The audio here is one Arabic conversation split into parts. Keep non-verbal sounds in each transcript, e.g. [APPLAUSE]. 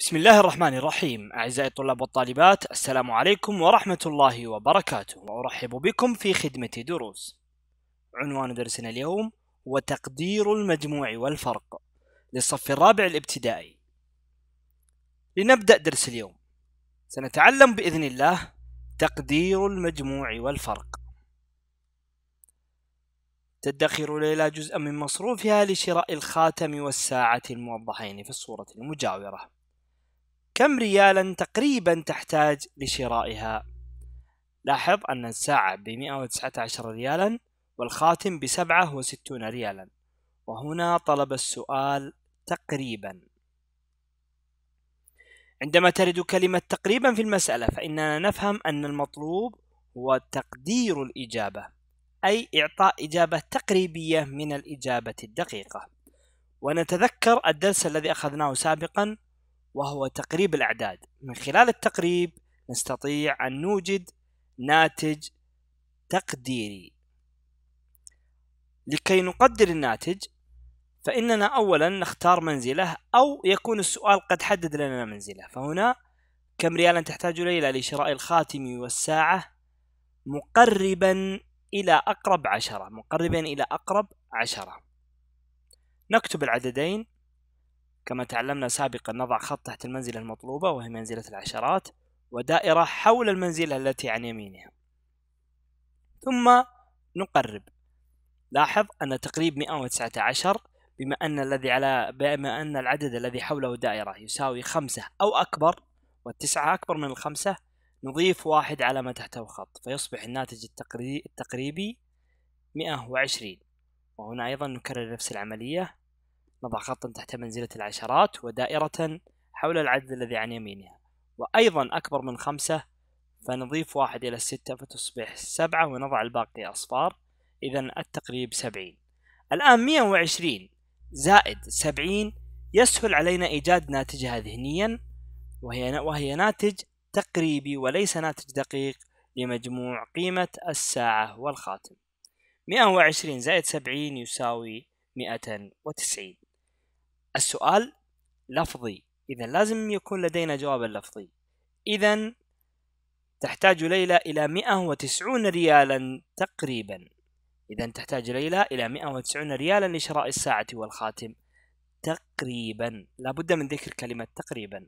بسم الله الرحمن الرحيم أعزائي الطلاب والطالبات السلام عليكم ورحمة الله وبركاته وأرحب بكم في خدمة دروس عنوان درسنا اليوم وتقدير المجموع والفرق للصف الرابع الابتدائي لنبدأ درس اليوم سنتعلم بإذن الله تقدير المجموع والفرق تدخر ليلى جزءا من مصروفها لشراء الخاتم والساعة الموضحين في الصورة المجاورة كم ريالا تقريبا تحتاج لشرائها لاحظ أن الساعة ب 119 ريالا والخاتم ب 67 ريالا وهنا طلب السؤال تقريبا عندما ترد كلمة تقريبا في المسألة فإننا نفهم أن المطلوب هو تقدير الإجابة أي إعطاء إجابة تقريبية من الإجابة الدقيقة ونتذكر الدرس الذي أخذناه سابقا وهو تقريب الأعداد من خلال التقريب نستطيع أن نوجد ناتج تقديري لكي نقدر الناتج فإننا أولا نختار منزله أو يكون السؤال قد حدد لنا منزله فهنا كم ريالا تحتاج ليلى لشراء الخاتم والساعة مقربا إلى أقرب عشرة مقربا إلى أقرب عشرة نكتب العددين كما تعلمنا سابقا نضع خط تحت المنزلة المطلوبة وهي منزلة العشرات ودائرة حول المنزلة التي عن يمينها ثم نقرب لاحظ أن تقريب 119 بما أن الذي على بما أن العدد الذي حوله دائرة يساوي خمسة أو أكبر والتسعة أكبر من الخمسة نضيف واحد على ما تحته خط فيصبح الناتج التقريبي 120 وهنا أيضا نكرر نفس العملية نضع خطا تحت منزلة العشرات ودائرة حول العدد الذي عن يمينها وأيضا أكبر من خمسة فنضيف واحد إلى الستة فتصبح سبعة ونضع الباقي أصفار إذا التقريب سبعين الآن مئة وعشرين زائد سبعين يسهل علينا إيجاد ناتجها ذهنيا وهي وهي ناتج تقريبي وليس ناتج دقيق لمجموع قيمة الساعة والخاتم 120 زائد 70 يساوي وتسعين السؤال لفظي إذا لازم يكون لدينا جواب لفظي إذا تحتاج ليلى إلى 190 ريالا تقريبا إذا تحتاج ليلى إلى 190 ريالا لشراء الساعة والخاتم تقريبا لابد من ذكر كلمة تقريبا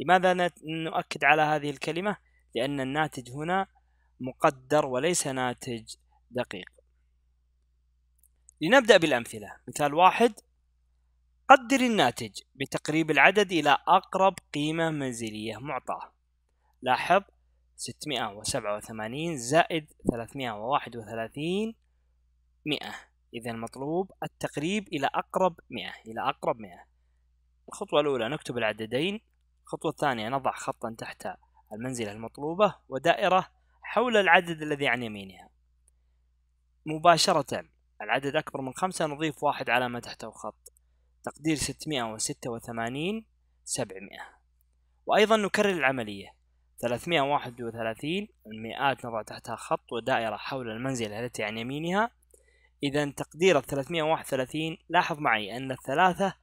لماذا نؤكد على هذه الكلمة؟ لأن الناتج هنا مقدر وليس ناتج دقيق لنبدأ بالأمثلة مثال واحد قدر الناتج بتقريب العدد إلى أقرب قيمة منزلية معطاة لاحظ 687 زائد 331 100 إذا المطلوب التقريب إلى أقرب 100 إلى أقرب 100 الخطوة الأولى نكتب العددين الخطوة الثانية نضع خطا تحت المنزلة المطلوبة ودائرة حول العدد الذي عن يمينها مباشرة العدد أكبر من خمسة نضيف واحد علامة تحته خط تقدير 686 700 وأيضا نكرر العملية 331 المئات نضع تحتها خط ودائرة حول المنزل التي عن يمينها إذا تقدير 331 لاحظ معي أن الثلاثة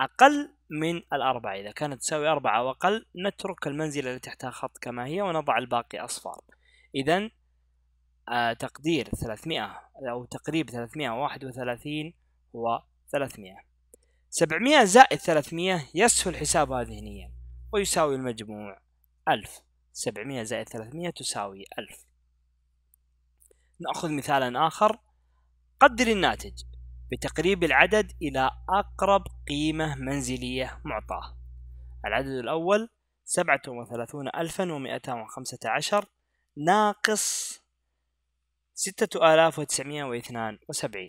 أقل من الأربعة إذا كانت تساوي أربعة وأقل نترك المنزل التي تحتها خط كما هي ونضع الباقي أصفار إذا آه، تقدير 300 أو تقريب 331 هو 300 700 زائد 300 يسهل حساب هذه هنيا ويساوي المجموع 1000 700 زائد 300 تساوي 1000 نأخذ مثالا آخر قدر الناتج بتقريب العدد إلى أقرب قيمة منزلية معطاه العدد الأول 37215 ناقص 6972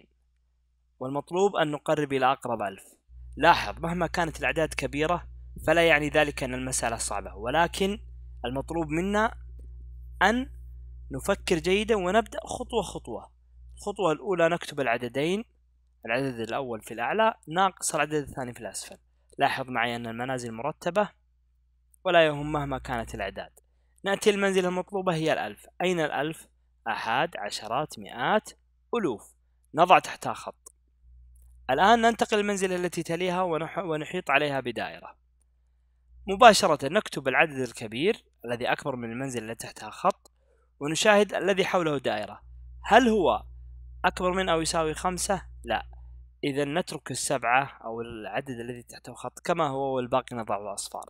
والمطلوب أن نقرب إلى أقرب 1000 لاحظ مهما كانت الأعداد كبيرة فلا يعني ذلك أن المسألة صعبة ولكن المطلوب منا أن نفكر جيدا ونبدأ خطوة خطوة الخطوة الأولى نكتب العددين العدد الأول في الأعلى ناقص العدد الثاني في الأسفل لاحظ معي أن المنازل مرتبة ولا يهم مهما كانت الأعداد نأتي المنزلة المطلوبة هي الألف أين الألف؟ أحد عشرات مئات ألوف نضع تحتها خط الآن ننتقل للمنزلة التي تليها ونح ونحيط عليها بدائرة مباشرة نكتب العدد الكبير الذي أكبر من المنزلة التي تحتها خط ونشاهد الذي حوله دائرة هل هو أكبر من أو يساوي خمسة؟ لا إذا نترك السبعة أو العدد الذي تحته خط كما هو والباقي نضعه أصفار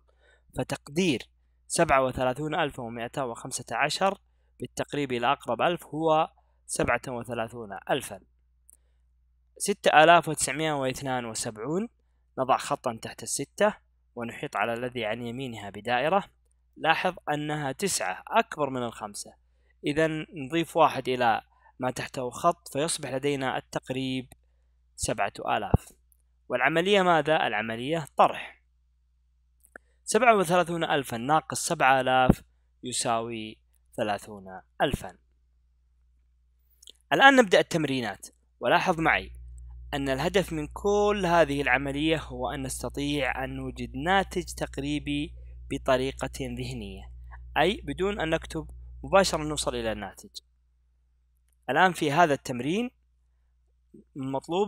فتقدير سبعة وثلاثون ألف ومئتا وخمسة عشر بالتقريب إلى أقرب ألف هو سبعة وثلاثون ألفا 6972 نضع خطا تحت الستة ونحيط على الذي عن يمينها بدائرة لاحظ أنها تسعة أكبر من الخمسة إذا نضيف واحد إلى ما تحته خط فيصبح لدينا التقريب سبعة آلاف والعملية ماذا؟ العملية طرح سبعة وثلاثون ألفا ناقص سبعة آلاف يساوي ثلاثون ألفا الآن نبدأ التمرينات ولاحظ معي أن الهدف من كل هذه العملية هو أن نستطيع أن نوجد ناتج تقريبي بطريقة ذهنية أي بدون أن نكتب مباشرة نوصل إلى الناتج الآن في هذا التمرين المطلوب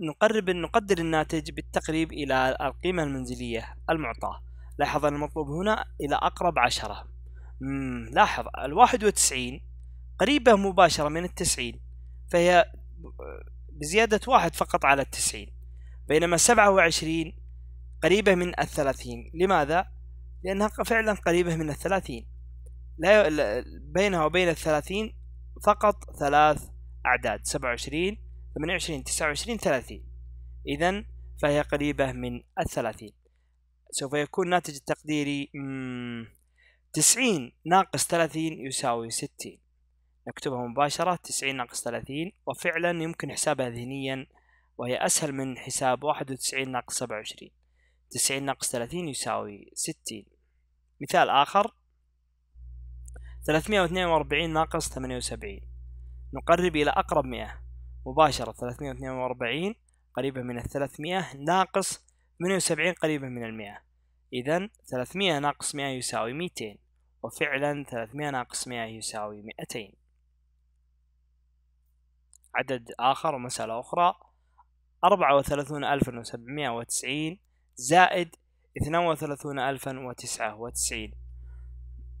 نقرب نقدر الناتج بالتقريب إلى القيمة المنزلية المعطاة لاحظ أن المطلوب هنا إلى أقرب عشرة لاحظ الواحد وتسعين قريبة مباشرة من التسعين فهي بزيادة واحد فقط على التسعين بينما سبعة وعشرين قريبة من الثلاثين لماذا؟ لأنها فعلا قريبة من الثلاثين لا ي... بينها وبين الثلاثين فقط ثلاث أعداد سبعة وعشرين ثمانية وعشرين تسعة وعشرين ثلاثين إذا فهي قريبة من الثلاثين سوف يكون ناتج التقديري تسعين ناقص ثلاثين يساوي ستين نكتبها مباشرة 90 ناقص 30 وفعلا يمكن حسابها ذهنيا وهي أسهل من حساب 91 ناقص 27 90 ناقص 30 يساوي 60 مثال آخر 342 ناقص 78 نقرب إلى أقرب 100 مباشرة 342 قريبة من 300 ناقص 78 قريبة من المئة إذا 300 ناقص 100 يساوي 200 وفعلا 300 ناقص 100 يساوي 200 عدد آخر ومسألة أخرى أربعة وثلاثون ألفا وسبعمائة وتسعين زائد اثنان وثلاثون ألفا وتسعة وتسعين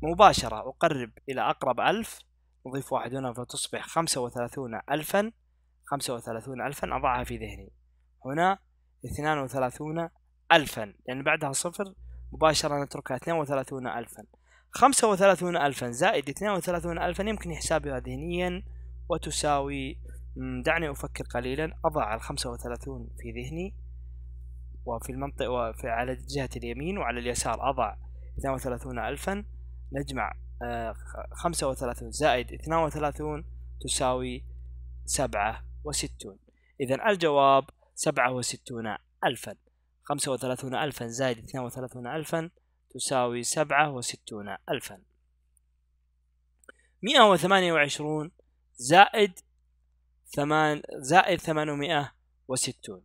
مباشرة أقرب إلى أقرب ألف نضيف واحد هنا فتصبح خمسة وثلاثون ألفا خمسة وثلاثون ألفا أضعها في ذهني هنا اثنان وثلاثون ألفا لأن يعني بعدها صفر مباشرة نتركها اثنان وثلاثون ألفا خمسة وثلاثون ألفا زائد اثنان وثلاثون ألفا يمكن حسابها ذهنيا وتساوي دعني أفكر قليلا أضع الخمسة وثلاثون في ذهني وفي المنطقة وفي على جهة اليمين وعلى اليسار أضع اثنان وثلاثون ألفا نجمع آه، خمسة وثلاثون زائد اثنان وثلاثون تساوي سبعة وستون إذا الجواب سبعة وستون ألفا خمسة وثلاثون ألفا زائد اثنان وثلاثون ألفا تساوي سبعة وستون ألفا مئة وثمانية وعشرون زائد ثمان زائد 860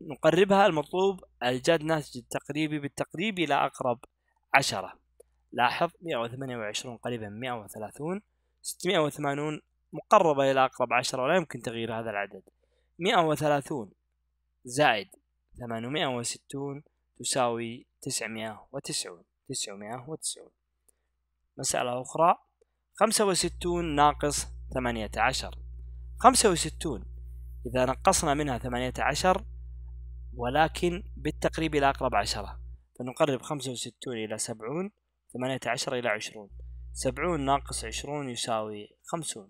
نقربها المطلوب الجد ناتج التقريبي بالتقريب إلى أقرب عشرة لاحظ 128 قريبا من 130 680 مقربة إلى أقرب عشرة ولا يمكن تغيير هذا العدد 130 زائد 860 تساوي 990 990 مسألة أخرى 65 ناقص 18 خمسة وستون إذا نقصنا منها ثمانية عشر ولكن بالتقريب إلى أقرب عشرة فنقرب خمسة وستون إلى سبعون ثمانية عشر إلى عشرون سبعون ناقص عشرون يساوي خمسون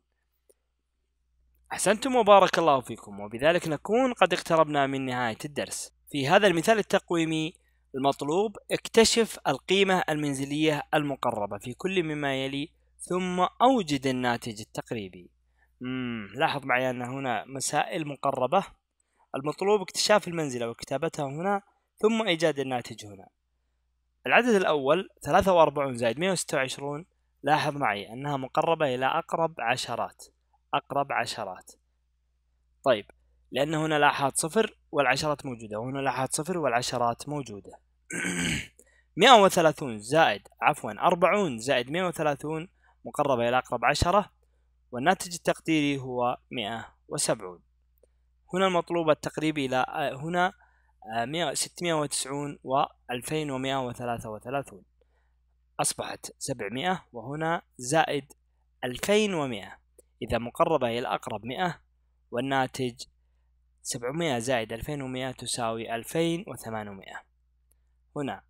أحسنتم وبارك الله فيكم وبذلك نكون قد اقتربنا من نهاية الدرس في هذا المثال التقويمي المطلوب اكتشف القيمة المنزلية المقربة في كل مما يلي ثم أوجد الناتج التقريبي مم. لاحظ معي أن هنا مسائل مقربة المطلوب اكتشاف المنزلة وكتابتها هنا ثم إيجاد الناتج هنا العدد الأول 43 زائد 126 لاحظ معي أنها مقربة إلى أقرب عشرات أقرب عشرات طيب لأن هنا لاحظ صفر والعشرات موجودة وهنا لاحظ صفر والعشرات موجودة 130 [COUGHS] زائد عفوا 40 زائد 130 مقربة إلى أقرب عشرة والناتج التقديري هو 170 هنا المطلوب التقريبي إلى آه، هنا 690 آه، و 2133 أصبحت 700 وهنا زائد 2100 إذا مقربة إلى الأقرب 100 والناتج 700 زائد 2100 تساوي 2800 هنا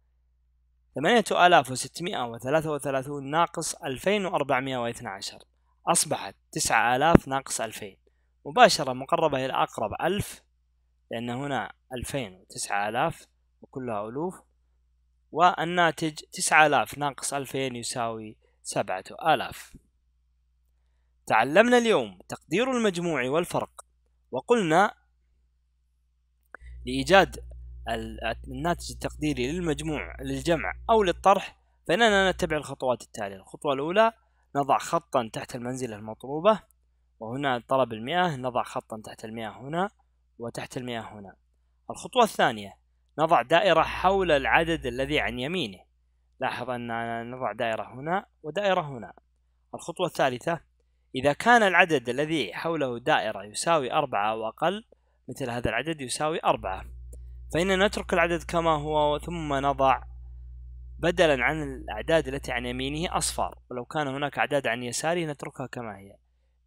8633 ناقص 2412 أصبحت تسعة آلاف ناقص ألفين مباشرة مقربة إلى أقرب ألف لأن هنا ألفين وتسعة آلاف وكلها ألوف والناتج تسعة آلاف ناقص ألفين يساوي سبعة آلاف تعلمنا اليوم تقدير المجموع والفرق وقلنا لإيجاد الناتج التقديري للمجموع للجمع أو للطرح فإننا نتبع الخطوات التالية الخطوة الأولى نضع خطا تحت المنزلة المطلوبة وهنا طلب المئة نضع خطا تحت المئة هنا وتحت المئة هنا الخطوة الثانية نضع دائرة حول العدد الذي عن يمينه لاحظ أننا نضع دائرة هنا ودائرة هنا الخطوة الثالثة إذا كان العدد الذي حوله دائرة يساوي أربعة أو أقل مثل هذا العدد يساوي أربعة فإننا نترك العدد كما هو ثم نضع بدلا عن الأعداد التي عن يمينه أصفار ولو كان هناك أعداد عن يساره نتركها كما هي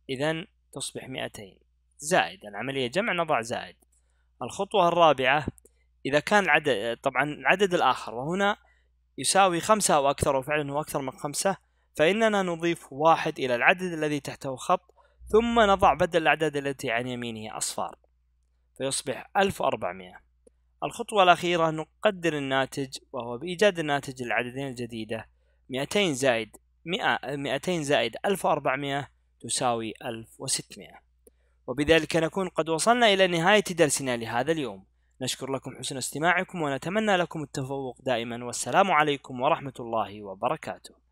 إذا تصبح 200 زائد العملية جمع نضع زائد الخطوة الرابعة إذا كان العدد طبعا العدد الآخر وهنا يساوي خمسة أو أكثر وفعلا هو أكثر من خمسة فإننا نضيف واحد إلى العدد الذي تحته خط ثم نضع بدل الأعداد التي عن يمينه أصفار فيصبح 1400 الخطوة الأخيرة نقدر الناتج وهو بإيجاد الناتج للعددين الجديدة 200 زائد 100 200 زائد 1400 تساوي 1600 وبذلك نكون قد وصلنا إلى نهاية درسنا لهذا اليوم نشكر لكم حسن استماعكم ونتمنى لكم التفوق دائما والسلام عليكم ورحمة الله وبركاته